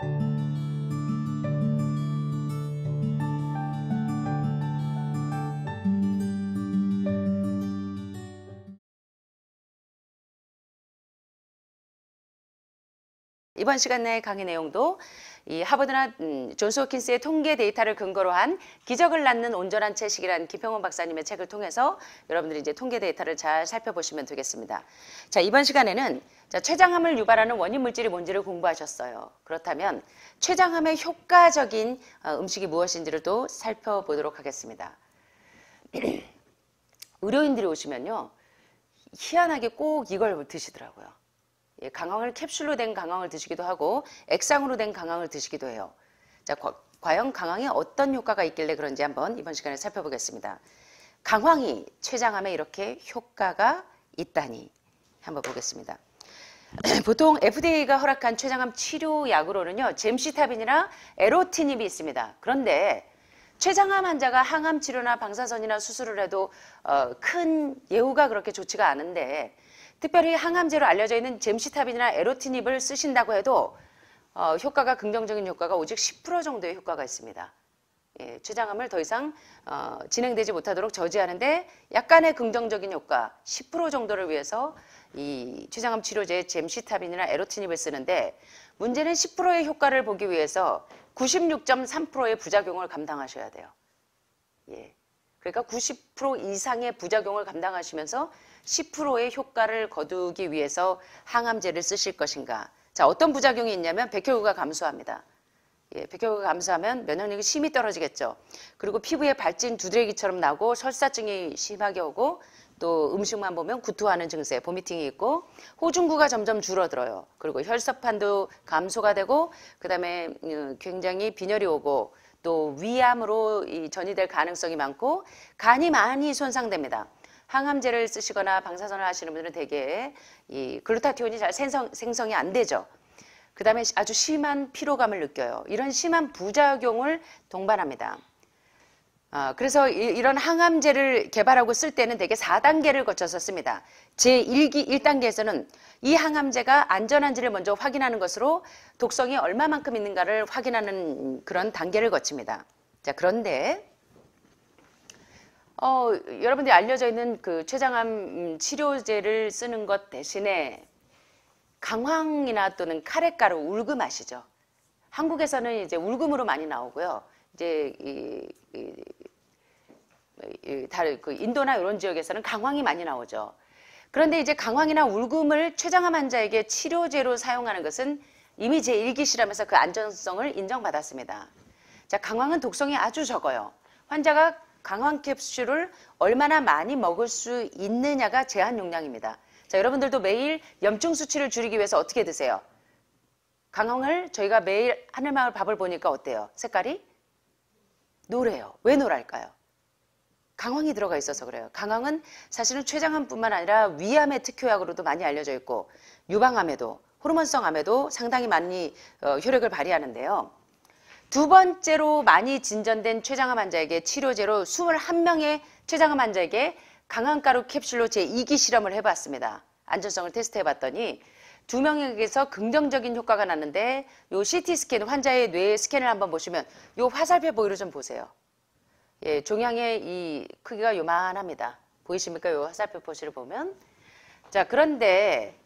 thank you 이번 시간 내 강의 내용도 이 하버드나 음, 존스 호킨스의 통계 데이터를 근거로 한 기적을 낳는 온전한 채식이란 김평원 박사님의 책을 통해서 여러분들이 이제 통계 데이터를 잘 살펴보시면 되겠습니다. 자, 이번 시간에는 자, 췌장암을 유발하는 원인 물질이 뭔지를 공부하셨어요. 그렇다면 췌장암의 효과적인 어, 음식이 무엇인지를 또 살펴보도록 하겠습니다. 의료인들이 오시면요. 희한하게 꼭 이걸 드시더라고요. 강황을 캡슐로 된 강황을 드시기도 하고 액상으로 된 강황을 드시기도 해요. 자, 과연 강황에 어떤 효과가 있길래 그런지 한번 이번 시간에 살펴보겠습니다. 강황이 췌장암에 이렇게 효과가 있다니 한번 보겠습니다. 보통 FDA가 허락한 췌장암 치료 약으로는요 젬시타빈이나 에로티닙이 있습니다. 그런데 췌장암 환자가 항암 치료나 방사선이나 수술을 해도 어, 큰 예후가 그렇게 좋지가 않은데 특별히 항암제로 알려져 있는 젬시탑이나 에로티닙을 쓰신다고 해도 어, 효과가 긍정적인 효과가 오직 10% 정도의 효과가 있습니다. 예, 췌장암을 더 이상 어, 진행되지 못하도록 저지하는데 약간의 긍정적인 효과 10% 정도를 위해서 이 췌장암 치료제 젬시탑이나 에로티닙을 쓰는데 문제는 10%의 효과를 보기 위해서 96.3%의 부작용을 감당하셔야 돼요. 예. 그러니까 90% 이상의 부작용을 감당하시면서 10%의 효과를 거두기 위해서 항암제를 쓰실 것인가. 자, 어떤 부작용이 있냐면 백혈구가 감소합니다. 예, 백혈구가 감소하면 면역력이 심히 떨어지겠죠. 그리고 피부에 발진 두드레기처럼 나고 설사증이 심하게 오고 또 음식만 보면 구토하는 증세, 보미팅이 있고 호중구가 점점 줄어들어요. 그리고 혈소판도 감소가 되고 그다음에 음, 굉장히 빈혈이 오고 또 위암으로 전이될 가능성이 많고 간이 많이 손상됩니다. 항암제를 쓰시거나 방사선을 하시는 분들은 대개 이 글루타티온이 잘 생성, 생성이 안 되죠. 그 다음에 아주 심한 피로감을 느껴요. 이런 심한 부작용을 동반합니다. 어, 그래서 이, 런 항암제를 개발하고 쓸 때는 대개 4단계를 거쳐서 씁니다. 제1기 1단계에서는 이 항암제가 안전한지를 먼저 확인하는 것으로 독성이 얼마만큼 있는가를 확인하는 그런 단계를 거칩니다. 자, 그런데 어, 여러분들이 알려져 있는 그 췌장암 음, 치료제를 쓰는 것 대신에 강황이나 또는 카레가루 울금 아시죠? 한국에서는 이제 울금으로 많이 나오고요. 이제 이, 이, 이, 다른 그 인도나 이런 지역에서는 강황이 많이 나오죠. 그런데 이제 강황이나 울금을 췌장암 환자에게 치료제로 사용하는 것은 이미 제1기 실험에서 그 안전성을 인정받았습니다. 자, 강황은 독성이 아주 적어요. 환자가 강황 캡슐을 얼마나 많이 먹을 수 있느냐가 제한 용량입니다. 자, 여러분들도 매일 염증 수치를 줄이기 위해서 어떻게 드세요? 강황을 저희가 매일 하늘마을 밥을 보니까 어때요? 색깔이 노래요. 왜 노랄까요? 강황이 들어가 있어서 그래요. 강황은 사실은 췌장암뿐만 아니라 위암의 특효약으로도 많이 알려져 있고 유방암에도 호르몬성 암에도 상당히 많이 어, 효력을 발휘하는데요. 두 번째로 많이 진전된 췌장암 환자에게 치료제로 21명의 췌장암 환자에게 강한가루 캡슐로 제2기 실험을 해봤습니다. 안전성을 테스트해봤더니 두 명에게서 긍정적인 효과가 났는데요 CT 스캔 환자의 뇌 스캔을 한번 보시면 요 화살표 보이로 좀 보세요. 예, 종양의 이 크기가 요만합니다. 보이십니까? 요 화살표 표시를 보면. 자, 그런데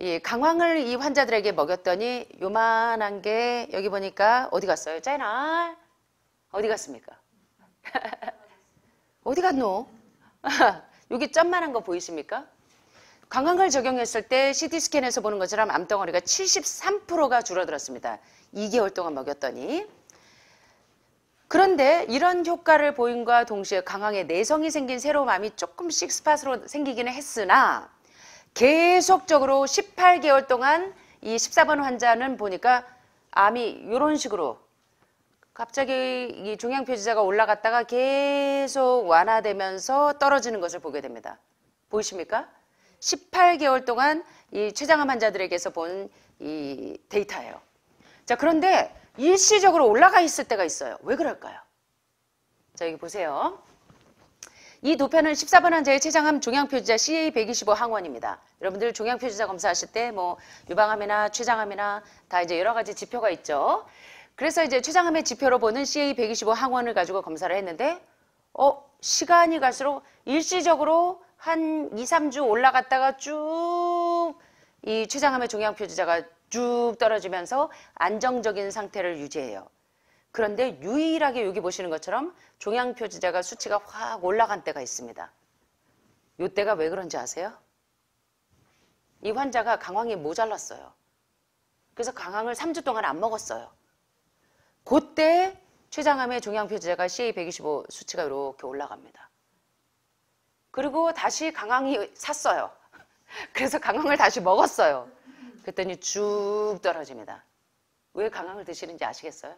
이 강황을 이 환자들에게 먹였더니 요만한 게 여기 보니까 어디 갔어요? 짜이나 어디 갔습니까? 어디 갔노? 여기 짠만한거 보이십니까? 강황을 적용했을 때 CT 스캔에서 보는 것처럼 암덩어리가 73%가 줄어들었습니다. 2개월 동안 먹였더니 그런데 이런 효과를 보임과 동시에 강황에 내성이 생긴 새로운 암이 조금씩 스팟으로 생기기는 했으나 계속적으로 18개월 동안 이 14번 환자는 보니까 암이 이런 식으로 갑자기 이 종양표지자가 올라갔다가 계속 완화되면서 떨어지는 것을 보게 됩니다. 보이십니까? 18개월 동안 이 췌장암 환자들에게서 본 이 데이터예요. 자, 그런데 일시적으로 올라가 있을 때가 있어요. 왜 그럴까요? 자, 여기 보세요. 이두 편은 14번 환자의 췌장암 종양표지자 CA125 항원입니다. 여러분들 종양표지자 검사하실 때 뭐 유방암이나 췌장암이나 다 이제 여러 가지 지표가 있죠. 그래서 이제 췌장암의 지표로 보는 CA125 항원을 가지고 검사를 했는데 어 시간이 갈수록 일시적으로 한 2, 3주 올라갔다가 쭉 이 췌장암의 종양표지자가 쭉 떨어지면서 안정적인 상태를 유지해요. 그런데 유일하게 여기 보시는 것처럼 종양표 지자가 수치가 확 올라간 때가 있습니다. 이 때가 왜 그런지 아세요? 이 환자가 강황이 모자랐어요. 그래서 강황을 3주 동안 안 먹었어요. 그때 췌장암의 종양표 지자가 CA125 수치가 이렇게 올라갑니다. 그리고 다시 강황이 샀어요. 그래서 강황을 다시 먹었어요. 그랬더니 쭉 떨어집니다. 왜 강황을 드시는지 아시겠어요?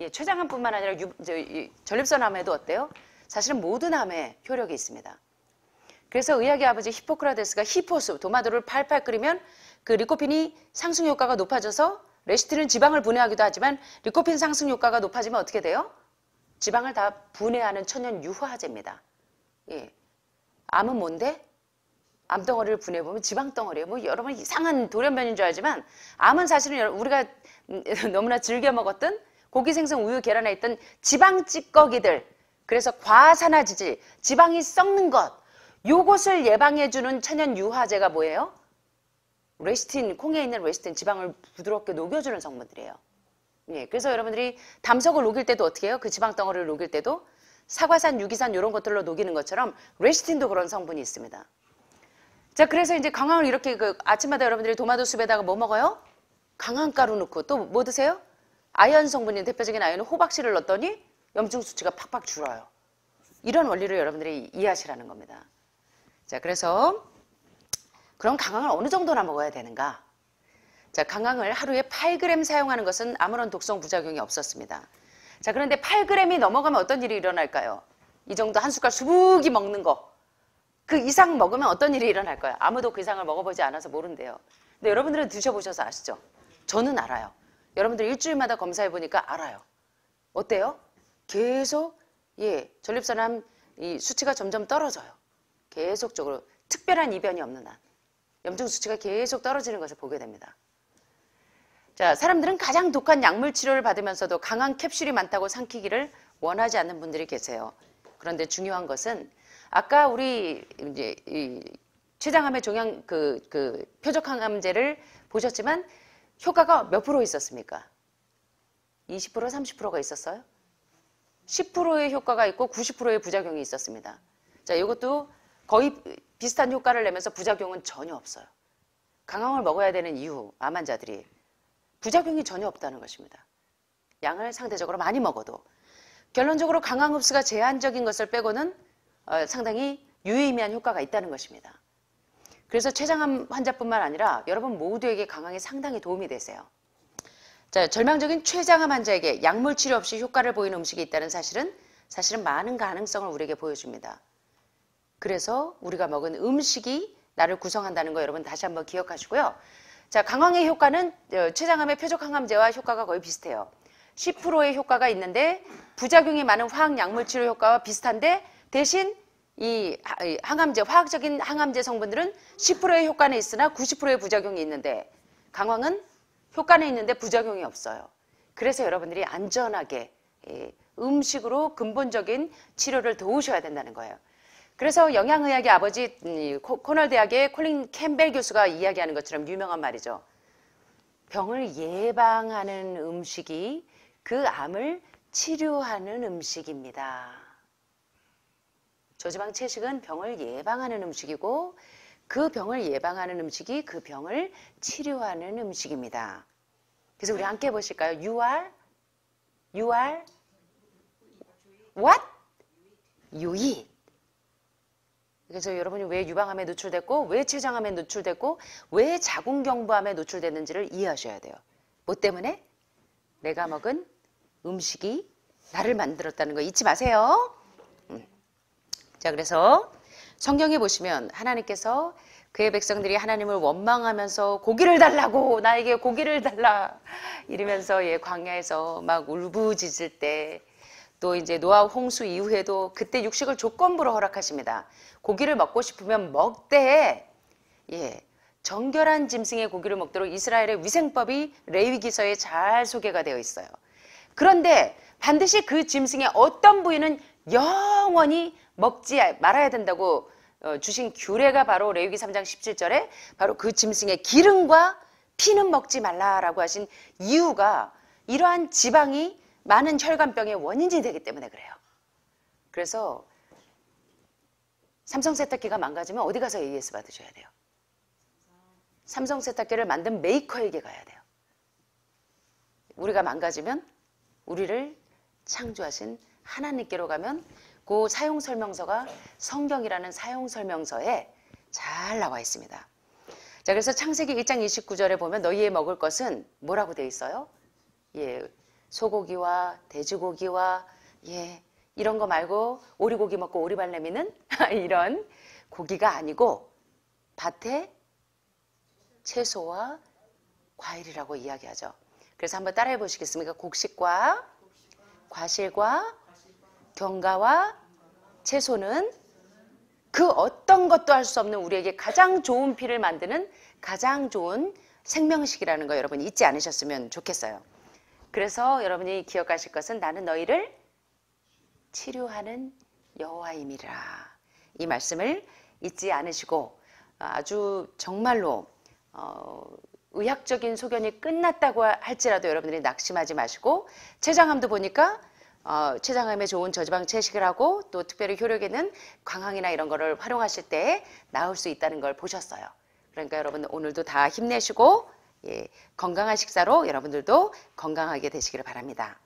예, 췌장암뿐만 아니라 유, 저, 이, 전립선 암에도 어때요? 사실은 모든 암에 효력이 있습니다. 그래서 의학의 아버지 히포크라데스가히포수 도마도를 팔팔 끓이면 그 리코핀이 상승 효과가 높아져서 레시틴은 지방을 분해하기도 하지만 리코핀 상승 효과가 높아지면 어떻게 돼요? 지방을 다 분해하는 천연 유화제입니다. 예. 암은 뭔데? 암덩어리를 분해해보면 지방덩어리예요. 뭐 여러분 이상한 돌연변인 줄 알지만 암은 사실은 우리가 음, 너무나 즐겨 먹었던 고기, 생선, 우유, 계란에 있던 지방 찌꺼기들, 그래서 과산화지질, 지방이 썩는 것, 요것을 예방해주는 천연 유화제가 뭐예요? 레시틴, 콩에 있는 레시틴, 지방을 부드럽게 녹여주는 성분들이에요. 예, 그래서 여러분들이 담석을 녹일 때도 어떻게 해요? 그 지방 덩어리를 녹일 때도 사과산, 유기산 이런 것들로 녹이는 것처럼 레시틴도 그런 성분이 있습니다. 자, 그래서 이제 강황을 이렇게 그 아침마다 여러분들이 도마도 숲에다가 뭐 먹어요? 강황가루 넣고 또 뭐 드세요? 아연 성분인 대표적인 아연은 호박씨를 넣었더니 염증 수치가 팍팍 줄어요. 이런 원리를 여러분들이 이해하시라는 겁니다. 자, 그래서 그럼 강황을 어느 정도나 먹어야 되는가? 자, 강황을 하루에 8g 사용하는 것은 아무런 독성 부작용이 없었습니다. 자, 그런데 8g이 넘어가면 어떤 일이 일어날까요? 이 정도 한 숟갈 수북이 먹는 거. 그 이상 먹으면 어떤 일이 일어날 까요 아무도 그 이상을 먹어보지 않아서 모른대요. 근데 여러분들은 드셔보셔서 아시죠? 저는 알아요. 여러분들 일주일마다 검사해 보니까 알아요. 어때요? 계속 예 전립선암 이 수치가 점점 떨어져요. 계속적으로 특별한 이변이 없는 한 염증 수치가 계속 떨어지는 것을 보게 됩니다. 자, 사람들은 가장 독한 약물 치료를 받으면서도 강한 캡슐이 많다고 삼키기를 원하지 않는 분들이 계세요. 그런데 중요한 것은 아까 우리 이제 이 췌장암의 종양 그그 표적항암제를 보셨지만 효과가 몇 프로 있었습니까? 20% 30%가 있었어요? 10%의 효과가 있고 90%의 부작용이 있었습니다. 자, 이것도 거의 비슷한 효과를 내면서 부작용은 전혀 없어요. 강황을 먹어야 되는 이유, 암 환자들이 부작용이 전혀 없다는 것입니다. 양을 상대적으로 많이 먹어도 결론적으로 강황 흡수가 제한적인 것을 빼고는 어, 상당히 유의미한 효과가 있다는 것입니다. 그래서 췌장암 환자뿐만 아니라 여러분 모두에게 강황에 상당히 도움이 되세요. 자, 절망적인 췌장암 환자에게 약물 치료 없이 효과를 보이는 음식이 있다는 사실은 사실은 많은 가능성을 우리에게 보여줍니다. 그래서 우리가 먹은 음식이 나를 구성한다는 거 여러분 다시 한번 기억하시고요. 자, 강황의 효과는 어, 췌장암의 표적항암제와 효과가 거의 비슷해요. 10%의 효과가 있는데 부작용이 많은 화학 약물 치료 효과와 비슷한데 대신 이 항암제 화학적인 항암제 성분들은 10%의 효과는 있으나 90%의 부작용이 있는데 강황은 효과는 있는데 부작용이 없어요. 그래서 여러분들이 안전하게 예, 음식으로 근본적인 치료를 도우셔야 된다는 거예요. 그래서 영양의학의 아버지 음, 코널 대학의 콜린 캠벨 교수가 이야기하는 것처럼 유명한 말이죠. 병을 예방하는 음식이 그 암을 치료하는 음식입니다. 저지방 채식은 병을 예방하는 음식이고 그 병을 예방하는 음식이 그 병을 치료하는 음식입니다. 그래서 우리 함께 보실까요? You are, you are, what? You eat. 그래서 여러분이 왜 유방암에 노출됐고, 왜 췌장암에 노출됐고, 왜 자궁경부암에 노출됐는지를 이해하셔야 돼요. 뭐 때문에? 내가 먹은 음식이 나를 만들었다는 거 잊지 마세요. 자, 그래서 성경에 보시면 하나님께서 그의 백성들이 하나님을 원망하면서 고기를 달라고 나에게 고기를 달라 이러면서 예 광야에서 막 울부짖을 때 또 이제 노아 홍수 이후에도 그때 육식을 조건부로 허락하십니다. 고기를 먹고 싶으면 먹되 예 정결한 짐승의 고기를 먹도록 이스라엘의 위생법이 레위기서에 잘 소개가 되어 있어요. 그런데 반드시 그 짐승의 어떤 부위는 영원히 먹지 말아야 된다고 어, 주신 규례가 바로 레위기 3장 17절에 바로 그 짐승의 기름과 피는 먹지 말라라고 하신 이유가 이러한 지방이 많은 혈관병의 원인이 되기 때문에 그래요. 그래서 삼성 세탁기가 망가지면 어디 가서 AS 받으셔야 돼요. 삼성 세탁기를 만든 메이커에게 가야 돼요. 우리가 망가지면 우리를 창조하신 하나님께로 가면 그 사용 설명서가 성경이라는 사용 설명서에 잘 나와 있습니다. 자, 그래서 창세기 1장 29절에 보면 너희의 먹을 것은 뭐라고 되어 있어요? 예, 소고기와 돼지고기와 예, 이런 거 말고 오리고기 먹고 오리발레미는 이런 고기가 아니고 밭에 채소와 과일이라고 이야기하죠. 그래서 한번 따라해 보시겠습니까? 곡식과 과실과 경과와 채소는 그 어떤 것도 할 수 없는 우리에게 가장 좋은 피를 만드는 가장 좋은 생명식이라는 거 여러분 잊지 않으셨으면 좋겠어요. 그래서 여러분이 기억하실 것은 나는 너희를 치료하는 여호와임이라 이 말씀을 잊지 않으시고 어, 아주 정말로 어, 의학적인 소견이 끝났다고 할지라도 여러분들이 낙심하지 마시고 췌장암도 보니까 어, 췌장암에 좋은 저지방 채식을 하고 또 특별히 효력에는 광황이나 이런 거를 활용하실 때 나올 수 있다는 걸 보셨어요. 그러니까 여러분 오늘도 다 힘내시고 예, 건강한 식사로 여러분들도 건강하게 되시기를 바랍니다.